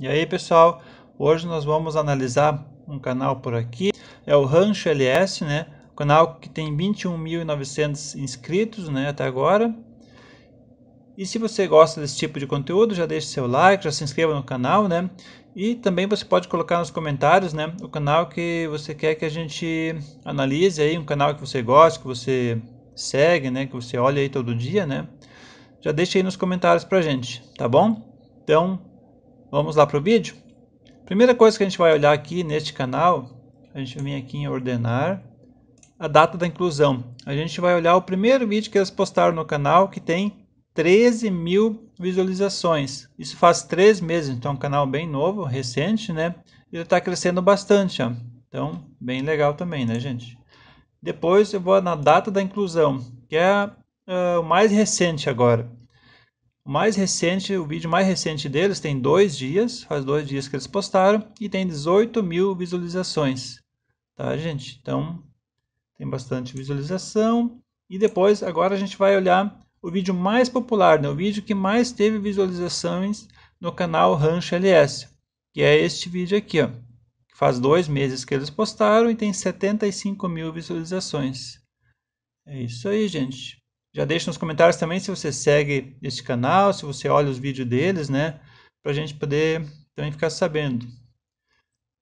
E aí pessoal, hoje nós vamos analisar um canal por aqui, é o Rancho LS, né? canal que tem 21.900 inscritos, né, até agora. E se você gosta desse tipo de conteúdo, já deixe seu like, já se inscreva no canal, né? E também você pode colocar nos comentários, né, o canal que você quer que a gente analise aí, um canal que você gosta, que você segue, né, que você olha aí todo dia, né? Já deixa aí nos comentários a gente, tá bom? Então, Vamos lá para o vídeo? Primeira coisa que a gente vai olhar aqui neste canal, a gente vem aqui em ordenar, a data da inclusão. A gente vai olhar o primeiro vídeo que eles postaram no canal, que tem 13 mil visualizações. Isso faz três meses, então é um canal bem novo, recente, né? Ele está crescendo bastante, ó. Então, bem legal também, né, gente? Depois eu vou na data da inclusão, que é uh, o mais recente agora mais recente, o vídeo mais recente deles tem dois dias, faz dois dias que eles postaram, e tem 18 mil visualizações, tá gente? Então, tem bastante visualização, e depois, agora a gente vai olhar o vídeo mais popular, né? o vídeo que mais teve visualizações no canal Rancho LS, que é este vídeo aqui, ó, que faz dois meses que eles postaram e tem 75 mil visualizações. É isso aí, gente. Já deixa nos comentários também se você segue este canal, se você olha os vídeos deles, né? Para a gente poder também ficar sabendo.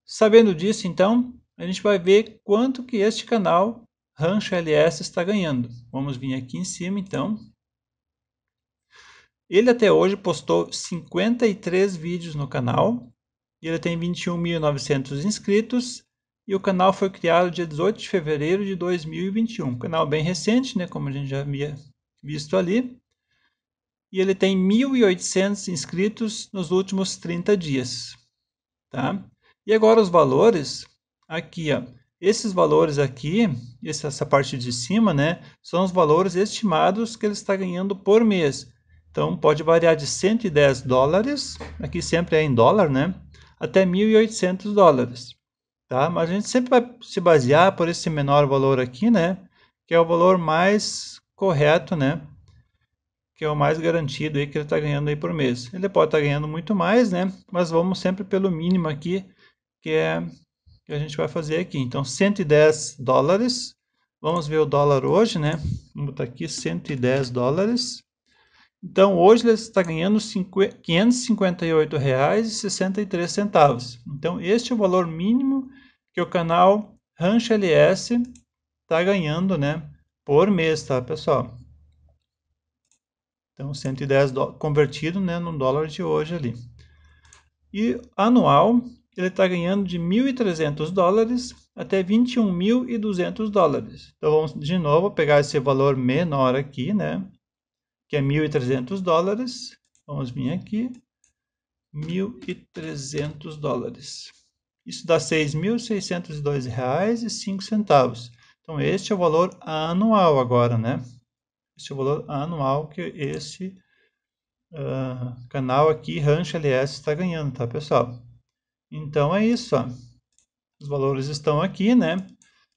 Sabendo disso, então, a gente vai ver quanto que este canal Rancho LS está ganhando. Vamos vir aqui em cima, então. Ele até hoje postou 53 vídeos no canal. Ele tem 21.900 inscritos e o canal foi criado dia 18 de fevereiro de 2021. Canal bem recente, né, como a gente já havia visto ali. E ele tem 1.800 inscritos nos últimos 30 dias. Tá? E agora os valores. Aqui, ó. Esses valores aqui, essa parte de cima, né, são os valores estimados que ele está ganhando por mês. Então, pode variar de 110 dólares, aqui sempre é em dólar, né, até 1.800 dólares tá? Mas a gente sempre vai se basear por esse menor valor aqui, né? Que é o valor mais correto, né? Que é o mais garantido aí que ele está ganhando aí por mês. Ele pode estar tá ganhando muito mais, né? Mas vamos sempre pelo mínimo aqui, que é que a gente vai fazer aqui. Então, 110 dólares. Vamos ver o dólar hoje, né? Vamos botar aqui 110 dólares. Então, hoje ele está ganhando R$ 558,63. Então, este é o valor mínimo que o canal Rancho LS está ganhando, né? Por mês, tá, pessoal? Então, 110 convertido né, no dólar de hoje ali. E anual, ele está ganhando de 1.300 dólares até 21.200 dólares. Então, vamos de novo pegar esse valor menor aqui, né? Que é 1.300 dólares. Vamos vir aqui. 1.300 dólares. Isso dá R$ 6.602,05. Então, este é o valor anual agora, né? Este é o valor anual que esse uh, canal aqui, Rancho LS, está ganhando, tá, pessoal? Então, é isso, ó. Os valores estão aqui, né?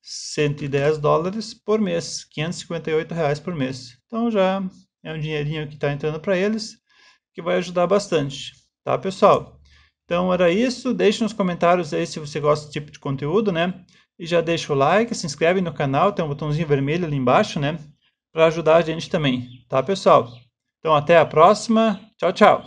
110 dólares por mês, 558 reais por mês. Então, já é um dinheirinho que está entrando para eles, que vai ajudar bastante, tá, pessoal? Então era isso, deixe nos comentários aí se você gosta desse tipo de conteúdo, né? E já deixa o like, se inscreve no canal, tem um botãozinho vermelho ali embaixo, né? Para ajudar a gente também, tá pessoal? Então até a próxima, tchau, tchau!